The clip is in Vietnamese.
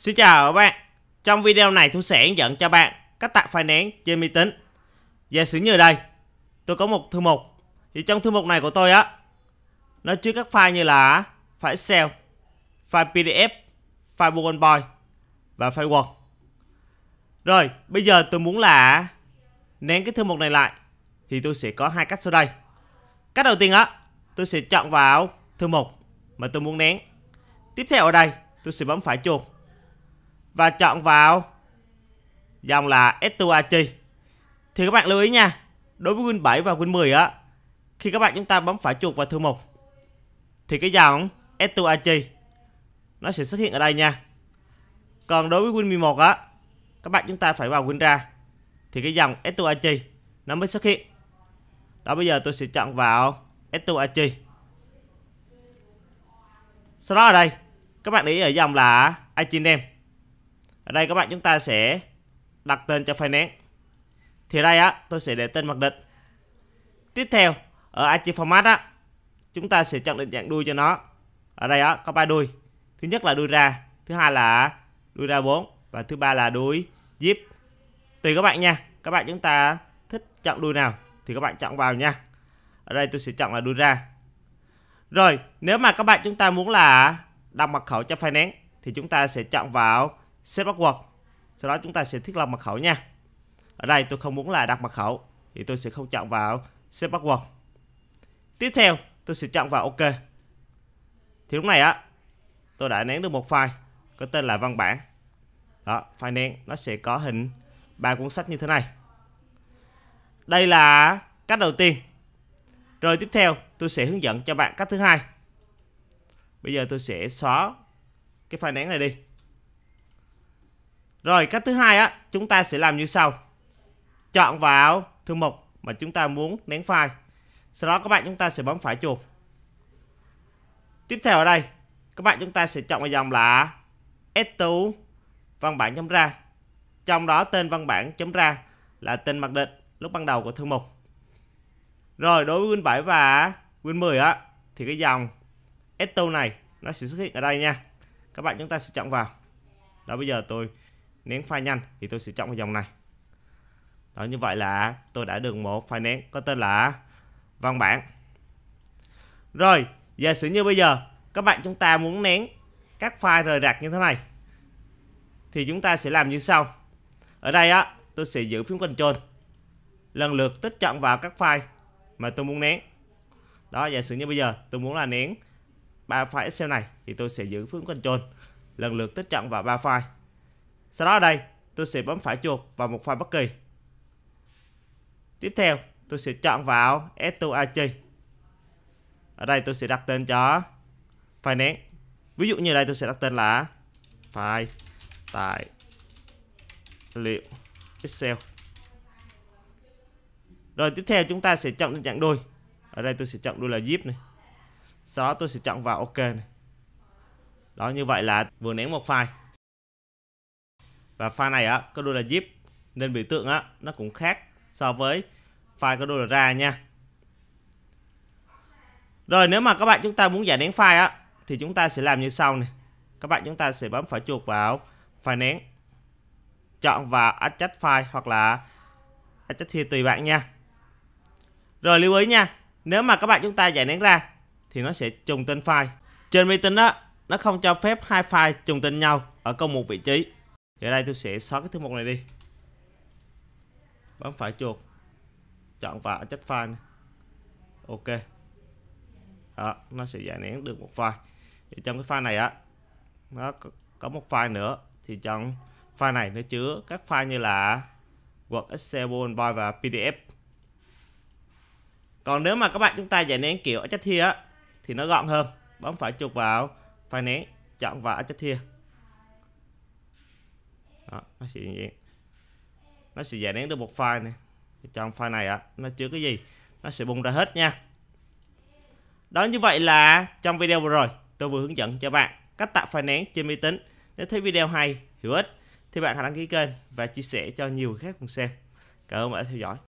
Xin chào các bạn Trong video này tôi sẽ hướng dẫn cho bạn cách tạo file nén trên máy tính Giả sử như đây Tôi có một thư mục Thì trong thư mục này của tôi á Nó chứa các file như là file Excel File PDF File PowerPoint Và file Word Rồi bây giờ tôi muốn là Nén cái thư mục này lại Thì tôi sẽ có hai cách sau đây Cách đầu tiên á Tôi sẽ chọn vào thư mục mà tôi muốn nén Tiếp theo ở đây tôi sẽ bấm phải chuột và chọn vào dòng là Estuachi. Thì các bạn lưu ý nha, đối với Win 7 và Win 10 á, khi các bạn chúng ta bấm phải chuột vào thư mục thì cái dòng Estuachi nó sẽ xuất hiện ở đây nha. Còn đối với Win 11 á, các bạn chúng ta phải vào Win ra thì cái dòng Estuachi nó mới xuất hiện. Đó bây giờ tôi sẽ chọn vào Estuachi. Sau đó ở đây, các bạn để ý ở dòng là Aichin Name ở đây các bạn chúng ta sẽ đặt tên cho file nén. thì đây á tôi sẽ để tên mặc định tiếp theo ở IG format á chúng ta sẽ chọn định dạng đuôi cho nó ở đây á có ba đuôi thứ nhất là đuôi ra thứ hai là đuôi ra 4 và thứ ba là đuôi zip tùy các bạn nha các bạn chúng ta thích chọn đuôi nào thì các bạn chọn vào nha ở đây tôi sẽ chọn là đuôi ra rồi nếu mà các bạn chúng ta muốn là đặt mật khẩu cho file nén thì chúng ta sẽ chọn vào set password sau đó chúng ta sẽ thiết lập mật khẩu nha ở đây tôi không muốn là đặt mật khẩu thì tôi sẽ không chọn vào set password tiếp theo tôi sẽ chọn vào ok thì lúc này á tôi đã nén được một file có tên là văn bản đó file nén nó sẽ có hình ba cuốn sách như thế này đây là cách đầu tiên rồi tiếp theo tôi sẽ hướng dẫn cho bạn cách thứ hai bây giờ tôi sẽ xóa cái file nén này đi rồi cách thứ hai á, chúng ta sẽ làm như sau. Chọn vào thư mục mà chúng ta muốn nén file. Sau đó các bạn chúng ta sẽ bấm phải chuột. Tiếp theo ở đây, các bạn chúng ta sẽ chọn vào dòng là s văn bản chấm ra. Trong đó tên văn bản chấm ra là tên mặc định lúc ban đầu của thư mục. Rồi đối với Win 7 và Win 10 á thì cái dòng s này nó sẽ xuất hiện ở đây nha. Các bạn chúng ta sẽ chọn vào. Đó bây giờ tôi nén pha nhanh thì tôi sẽ chọn cái dòng này đó như vậy là tôi đã được một file nén có tên là văn bản rồi giả sử như bây giờ các bạn chúng ta muốn nén các file rời rạc như thế này thì chúng ta sẽ làm như sau ở đây á tôi sẽ giữ phím control lần lượt tích chọn vào các file mà tôi muốn nén đó giả sử như bây giờ tôi muốn là nén ba file excel này thì tôi sẽ giữ phím control lần lượt tích chọn vào ba file sau đó ở đây, tôi sẽ bấm phải chuột vào một file bất kỳ. Tiếp theo, tôi sẽ chọn vào S2IG. Ở đây tôi sẽ đặt tên cho file nén. Ví dụ như đây tôi sẽ đặt tên là file tài liệu Excel. Rồi tiếp theo chúng ta sẽ chọn được dạng đôi. Ở đây tôi sẽ chọn đôi là zip này. Sau đó tôi sẽ chọn vào OK này. Đó như vậy là vừa nén một file và file này á có đôi là zip nên biểu tượng á nó cũng khác so với file có đôi là ra nha rồi nếu mà các bạn chúng ta muốn giải nén file á thì chúng ta sẽ làm như sau này các bạn chúng ta sẽ bấm phải chuột vào file nén chọn vào adjust file hoặc là adjust thì tùy bạn nha rồi lưu ý nha nếu mà các bạn chúng ta giải nén ra thì nó sẽ trùng tên file trên máy tính đó nó không cho phép hai file trùng tên nhau ở cùng một vị trí thì ở đây tôi sẽ xóa cái thư mục này đi bấm phải chuột chọn và chất file ok đó, nó sẽ giải nén được một file thì trong cái file này á nó có một file nữa thì trong file này nó chứa các file như là Word, Excel, PowerPoint và PDF còn nếu mà các bạn chúng ta giải nén kiểu ở chất thia á thì nó gọn hơn bấm phải chuột vào file nén chọn và ở chất thia đó, nó sẽ như vậy nó sẽ giải nén được một file này trong file này á nó chứa cái gì nó sẽ bung ra hết nha đó như vậy là trong video vừa rồi tôi vừa hướng dẫn cho bạn cách tạo file nén trên máy tính nếu thấy video hay hữu ích thì bạn hãy đăng ký kênh và chia sẻ cho nhiều người khác cùng xem cảm ơn bạn đã theo dõi